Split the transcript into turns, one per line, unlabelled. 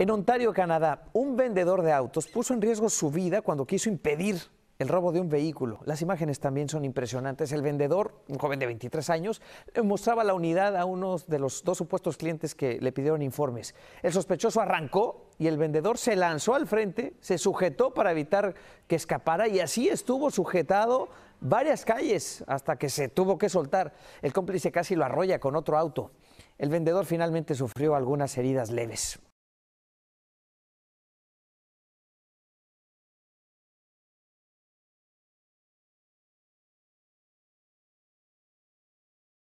En Ontario, Canadá, un vendedor de autos puso en riesgo su vida cuando quiso impedir el robo de un vehículo. Las imágenes también son impresionantes. El vendedor, un joven de 23 años, eh, mostraba la unidad a uno de los dos supuestos clientes que le pidieron informes. El sospechoso arrancó y el vendedor se lanzó al frente, se sujetó para evitar que escapara y así estuvo sujetado varias calles hasta que se tuvo que soltar. El cómplice casi lo arrolla con otro auto. El vendedor finalmente sufrió algunas heridas leves.